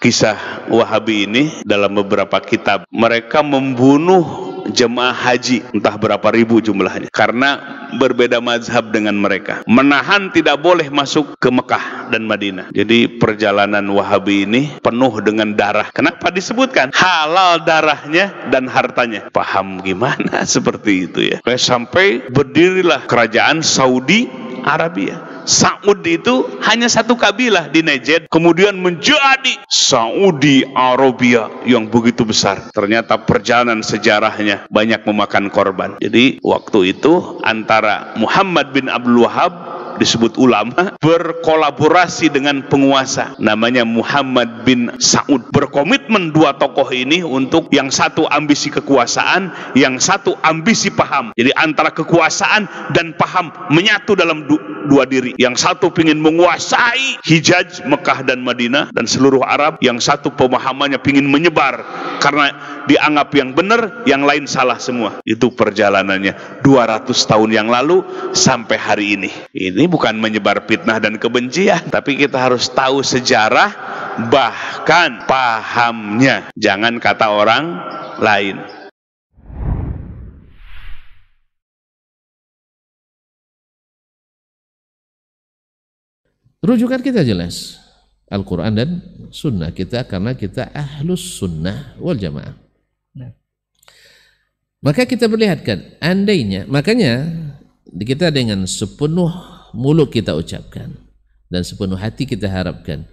kisah Wahabi ini dalam beberapa kitab. Mereka membunuh jemaah haji entah berapa ribu jumlahnya karena berbeda mazhab dengan mereka menahan tidak boleh masuk ke Mekah dan Madinah jadi perjalanan Wahabi ini penuh dengan darah kenapa disebutkan halal darahnya dan hartanya paham gimana seperti itu ya sampai berdirilah kerajaan Saudi Arabia Saud itu hanya satu kabilah di Najd kemudian menjadi Saudi Arabia yang begitu besar ternyata perjalanan sejarahnya banyak memakan korban jadi waktu itu antara Muhammad bin Abdul Wahab disebut ulama berkolaborasi dengan penguasa namanya Muhammad bin Saud berkomitmen dua tokoh ini untuk yang satu ambisi kekuasaan yang satu ambisi paham jadi antara kekuasaan dan paham menyatu dalam du dua diri yang satu ingin menguasai Hijaz, Mekah dan Madinah dan seluruh Arab yang satu pemahamannya ingin menyebar karena dianggap yang benar yang lain salah semua itu perjalanannya 200 tahun yang lalu sampai hari ini ini bukan menyebar fitnah dan kebencian, tapi kita harus tahu sejarah bahkan pahamnya. Jangan kata orang lain. Rujukan kita jelas Al-Quran dan Sunnah kita karena kita ahlus sunnah wal jamaah. Nah. Maka kita perlihatkan, andainya, makanya kita dengan sepenuh mulut kita ucapkan dan sepenuh hati kita harapkan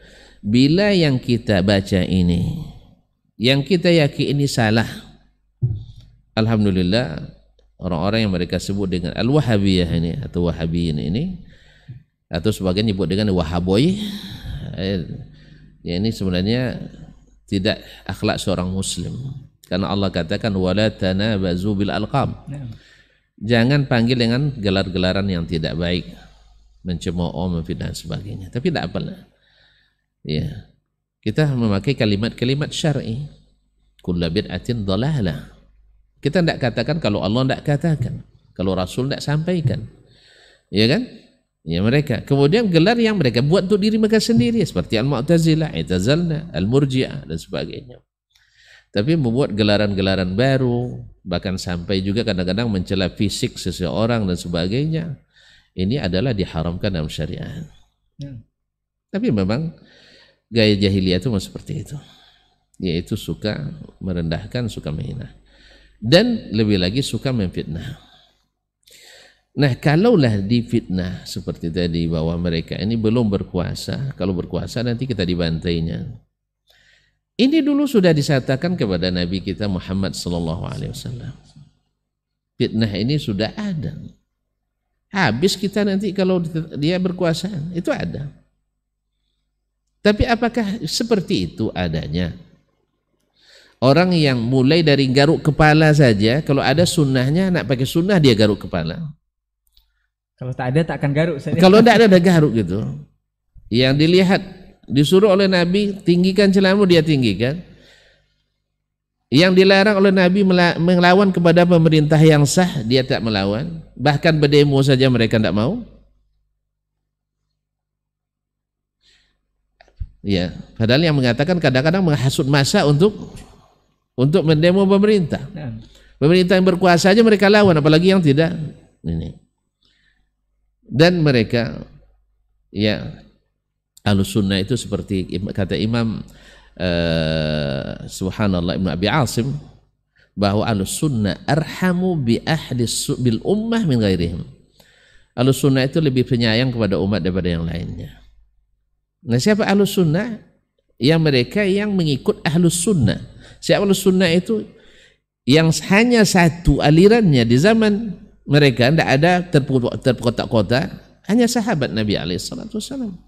bila yang kita baca ini yang kita yakini ini salah Alhamdulillah orang-orang yang mereka sebut dengan Al-Wahabiyah ini atau Wahabiyin ini atau sebagian disebut dengan Wahaboy eh, ya ini sebenarnya tidak akhlak seorang muslim karena Allah katakan wala tanabazu bil alqab jangan panggil dengan gelar-gelaran yang tidak baik mencemooh, memfitnah dan sebagainya. Tapi tidak lah Ya. Kita memakai kalimat-kalimat syar'i. Kullu bid'atin dhalalah. Kita tidak katakan kalau Allah tidak katakan, kalau Rasul tidak sampaikan. Ya kan? Ya mereka. Kemudian gelar yang mereka buat untuk diri mereka sendiri seperti Al-Mu'tazilah, I'tazalna, Al-Murji'ah dan sebagainya. Tapi membuat gelaran-gelaran baru, bahkan sampai juga kadang-kadang mencela fisik seseorang dan sebagainya ini adalah diharamkan dalam syariat. Ya. Tapi memang gaya jahiliyah itu memang seperti itu. Yaitu suka merendahkan, suka menghina. Dan lebih lagi suka memfitnah. Nah kalaulah difitnah seperti tadi bahwa mereka ini belum berkuasa. Kalau berkuasa nanti kita dibantainya. Ini dulu sudah disatakan kepada Nabi kita Muhammad Sallallahu Alaihi Wasallam. Fitnah ini sudah ada. Habis kita nanti kalau dia berkuasa, itu ada. Tapi apakah seperti itu adanya? Orang yang mulai dari garuk kepala saja, kalau ada sunnahnya, nak pakai sunnah dia garuk kepala. Kalau tak ada tak akan garuk. Saja. Kalau tidak ada ada garuk gitu. Yang dilihat disuruh oleh Nabi tinggikan celamu dia tinggikan yang dilarang oleh Nabi melawan kepada pemerintah yang sah dia tak melawan bahkan berdemo saja mereka tidak mau ya padahal yang mengatakan kadang-kadang menghasut masa untuk untuk mendemo pemerintah nah. pemerintah yang berkuasa aja mereka lawan apalagi yang tidak ini dan mereka ya alus sunnah itu seperti kata Imam Eh, subhanallah Ibnu Abi Asim bahwa alus sunnah arhamu bi ahli bil ummah min ghairihim. Alus sunnah itu lebih penyayang kepada umat daripada yang lainnya. Nah siapa alus sunnah? Yang mereka yang mengikut ahlus sunnah. Siapa ahlus sunnah itu? Yang hanya satu alirannya di zaman mereka tidak ada terkotak-kotak hanya sahabat Nabi alaihi salatu wasallam.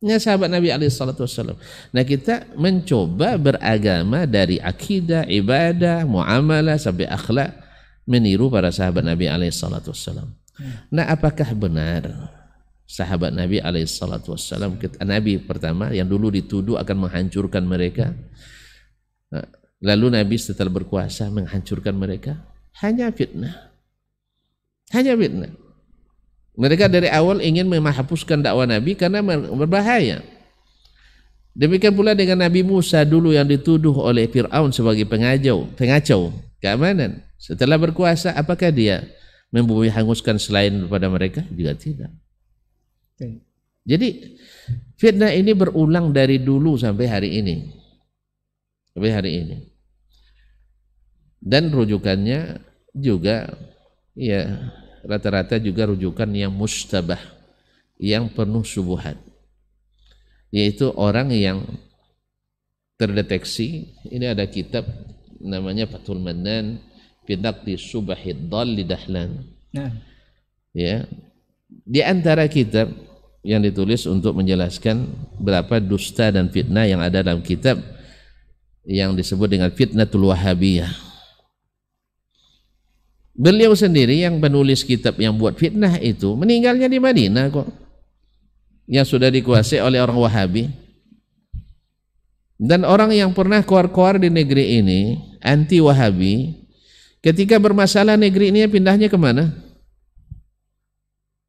Ini ya, sahabat Nabi Alaihissalam. Nah kita mencoba beragama dari akidah, ibadah, muamalah sampai akhlak meniru para sahabat Nabi Alaihissalam. Nah apakah benar sahabat Nabi Alaihissalam Nabi pertama yang dulu dituduh akan menghancurkan mereka, nah, lalu Nabi setelah berkuasa menghancurkan mereka hanya fitnah, hanya fitnah. Mereka dari awal ingin menghapuskan dakwah Nabi karena berbahaya. Demikian pula dengan Nabi Musa dulu yang dituduh oleh Fir'aun sebagai pengacau, pengacau keamanan. Setelah berkuasa, apakah dia membumi hanguskan selain kepada mereka? Juga tidak. Jadi fitnah ini berulang dari dulu sampai hari ini. Sampai hari ini. Dan rujukannya juga ya rata-rata juga rujukan yang mustabah, yang penuh subuhan. Yaitu orang yang terdeteksi, ini ada kitab namanya Fathul Manan Bidak di Subahid di Dahlan. Nah. Ya. Di antara kitab yang ditulis untuk menjelaskan berapa dusta dan fitnah yang ada dalam kitab yang disebut dengan fitnatul wahabiyah Beliau sendiri yang penulis kitab yang buat fitnah itu meninggalnya di Madinah kok. Yang sudah dikuasai oleh orang Wahabi. Dan orang yang pernah keluar-keluar di negeri ini anti Wahabi, ketika bermasalah negeri ini pindahnya kemana?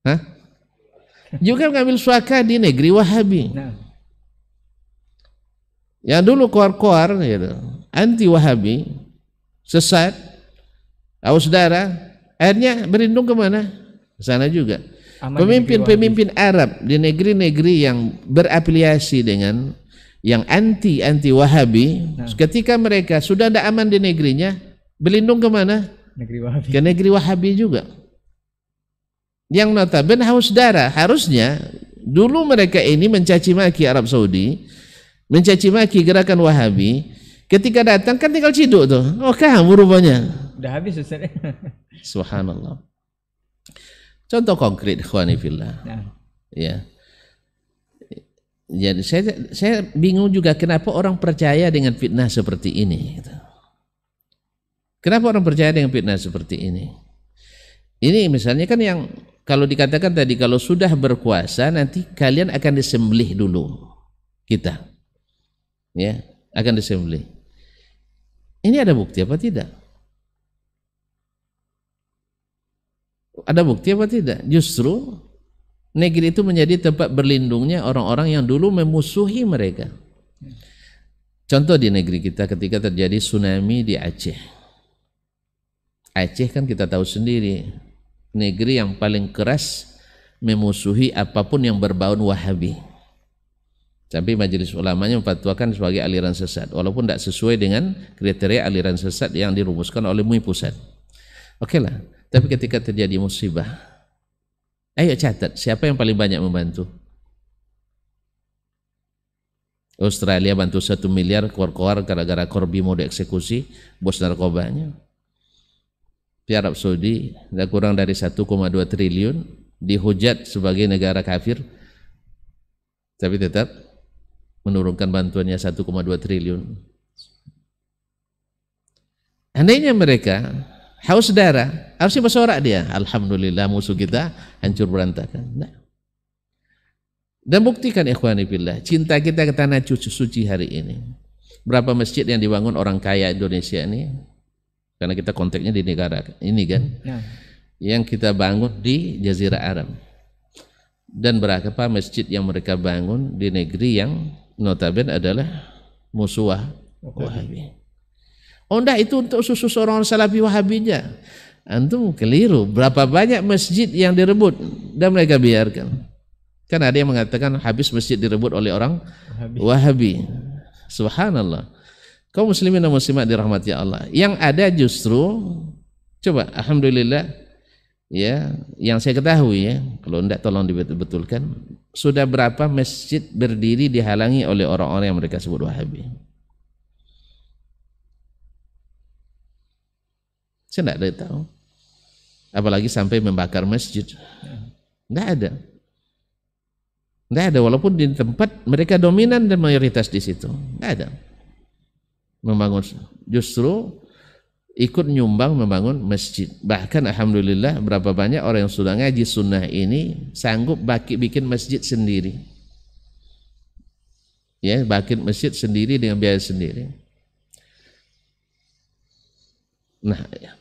Hah? Juga mengambil suaka di negeri Wahabi. Nah. yang dulu koar-koar gitu, anti wahabi sesat tahu saudara, akhirnya berlindung kemana? sana juga. Pemimpin-pemimpin Arab di negeri-negeri yang berafiliasi dengan yang anti anti Wahabi, nah. ketika mereka sudah tidak aman di negerinya, berlindung kemana? Negeri Ke negeri Wahabi juga. Yang notabene haus darah harusnya dulu mereka ini mencaci maki Arab Saudi, mencaci maki gerakan Wahabi. Ketika datang kan tinggal ciduk tuh. Oh kamu rupanya. Udah habis Ustaz. Subhanallah. Contoh konkret khwanifillah. Nah. Ya. Jadi saya saya bingung juga kenapa orang percaya dengan fitnah seperti ini gitu. Kenapa orang percaya dengan fitnah seperti ini? Ini misalnya kan yang kalau dikatakan tadi kalau sudah berkuasa nanti kalian akan disembelih dulu kita. Ya, akan disembelih. Ini ada bukti apa tidak? Ada bukti apa tidak? Justru negeri itu menjadi tempat berlindungnya orang-orang yang dulu memusuhi mereka. Contoh di negeri kita ketika terjadi tsunami di Aceh. Aceh kan kita tahu sendiri negeri yang paling keras memusuhi apapun yang berbau Wahabi. Tapi majelis ulamanya memfatwakan sebagai aliran sesat walaupun tidak sesuai dengan kriteria aliran sesat yang dirumuskan oleh MUI pusat. Oke okay lah. Tapi ketika terjadi musibah, ayo catat siapa yang paling banyak membantu? Australia bantu satu miliar kor-kor gara-gara Corby mau dieksekusi bos narkobanya. Di Arab Saudi tidak kurang dari 1,2 triliun dihujat sebagai negara kafir tapi tetap menurunkan bantuannya 1,2 triliun. Andainya mereka haus darah, harusnya bersorak dia. Alhamdulillah musuh kita hancur berantakan. Nah. Dan buktikan ikhwani billah, cinta kita ke tanah cucu suci hari ini. Berapa masjid yang dibangun orang kaya Indonesia ini? Karena kita konteksnya di negara ini kan. Ya. Yang kita bangun di Jazirah Arab. Dan berapa masjid yang mereka bangun di negeri yang notabene adalah musuh Wahabi. Oh enggak itu untuk susu seorang salafi wahabinya. Antum keliru. Berapa banyak masjid yang direbut dan mereka biarkan. Kan ada yang mengatakan habis masjid direbut oleh orang Wahabi. wahabi. Subhanallah. Kau muslimin dan muslimat dirahmati Allah. Yang ada justru coba alhamdulillah ya yang saya ketahui ya kalau tidak tolong dibetulkan sudah berapa masjid berdiri dihalangi oleh orang-orang yang mereka sebut wahabi Saya tidak ada tahu. Apalagi sampai membakar masjid. Tidak ada. Tidak ada, walaupun di tempat mereka dominan dan mayoritas di situ. Tidak ada. Membangun, justru ikut nyumbang membangun masjid. Bahkan Alhamdulillah berapa banyak orang yang sudah ngaji sunnah ini sanggup baki bikin masjid sendiri. Ya, bikin masjid sendiri dengan biaya sendiri. Nah, ya.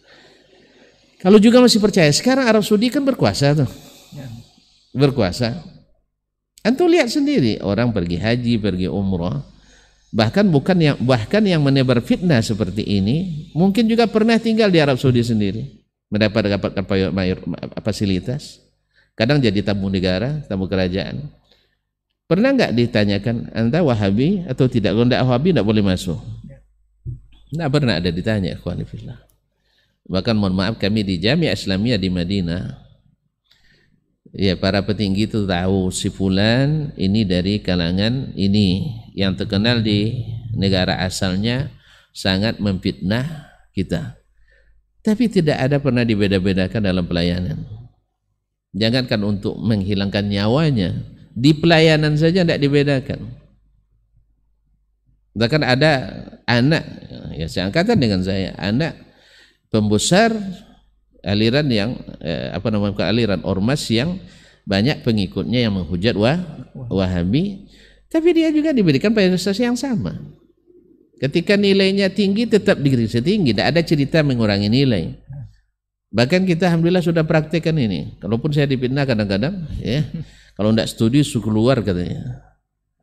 Kalau juga masih percaya, sekarang Arab Saudi kan berkuasa tuh. Ya. Berkuasa. Antum lihat sendiri orang pergi haji, pergi umroh, Bahkan bukan yang bahkan yang menebar fitnah seperti ini, mungkin juga pernah tinggal di Arab Saudi sendiri, mendapat dapatkan fasilitas. Kadang jadi tamu negara, tamu kerajaan. Pernah nggak ditanyakan Anda Wahabi atau tidak? Kalau tidak Wahabi tidak boleh masuk. Tidak ya. pernah ada ditanya, Kuanifillah bahkan mohon maaf kami di Jamiah Islamiyah di Madinah ya para petinggi itu tahu si fulan ini dari kalangan ini yang terkenal di negara asalnya sangat memfitnah kita tapi tidak ada pernah dibeda-bedakan dalam pelayanan jangankan untuk menghilangkan nyawanya di pelayanan saja tidak dibedakan bahkan ada anak ya seangkatan dengan saya anak pembesar aliran yang eh, apa namanya aliran ormas yang banyak pengikutnya yang menghujat wah, wahabi tapi dia juga diberikan prestasi yang sama ketika nilainya tinggi tetap diri setinggi tidak ada cerita mengurangi nilai bahkan kita alhamdulillah sudah praktekkan ini kalaupun saya dipindah kadang-kadang ya kalau tidak studi suku keluar katanya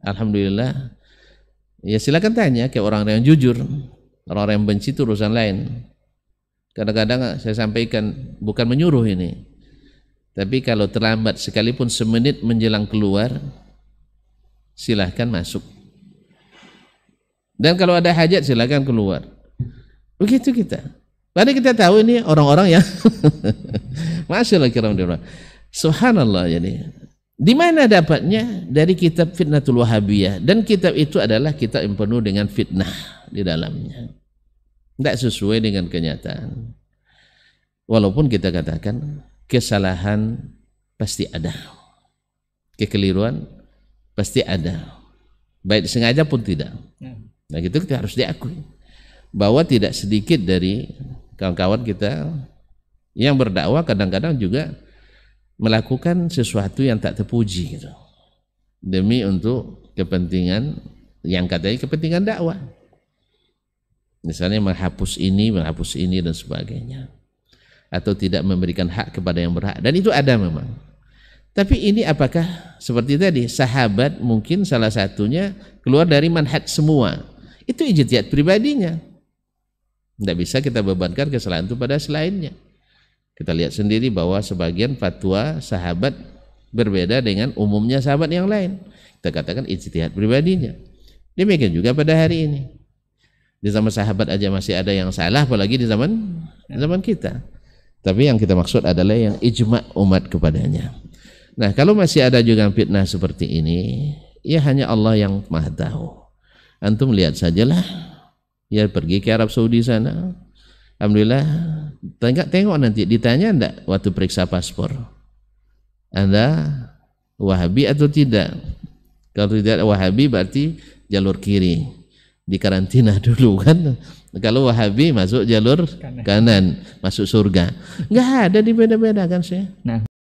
alhamdulillah ya silakan tanya ke orang yang jujur orang-orang yang benci itu urusan lain Kadang-kadang saya sampaikan bukan menyuruh ini. Tapi kalau terlambat sekalipun semenit menjelang keluar silahkan masuk. Dan kalau ada hajat silahkan keluar. Begitu kita. Padahal kita tahu ini orang-orang yang Masya Allah kiram Subhanallah jadi. Di mana dapatnya? Dari kitab Fitnatul Wahabiyah dan kitab itu adalah kitab yang penuh dengan fitnah di dalamnya. Tidak sesuai dengan kenyataan. Walaupun kita katakan kesalahan pasti ada. Kekeliruan pasti ada. Baik sengaja pun tidak. Ya. Nah itu kita harus diakui. Bahwa tidak sedikit dari kawan-kawan kita yang berdakwah kadang-kadang juga melakukan sesuatu yang tak terpuji gitu. Demi untuk kepentingan yang katanya kepentingan dakwah misalnya menghapus ini menghapus ini dan sebagainya atau tidak memberikan hak kepada yang berhak dan itu ada memang tapi ini apakah seperti tadi sahabat mungkin salah satunya keluar dari manhat semua itu ijtihad pribadinya tidak bisa kita bebankan kesalahan itu pada selainnya kita lihat sendiri bahwa sebagian fatwa sahabat berbeda dengan umumnya sahabat yang lain kita katakan ijtihad pribadinya demikian juga pada hari ini di zaman sahabat aja masih ada yang salah, apalagi di zaman zaman kita. Tapi yang kita maksud adalah yang ijma umat kepadanya. Nah, kalau masih ada juga fitnah seperti ini, ya hanya Allah yang Maha tahu. Antum lihat sajalah. Ya pergi ke Arab Saudi sana. Alhamdulillah tengok, tengok nanti ditanya enggak waktu periksa paspor. Anda Wahabi atau tidak? Kalau tidak Wahabi berarti jalur kiri di karantina dulu kan kalau Wahabi masuk jalur kanan, kanan masuk surga nggak ada dibeda-bedakan sih nah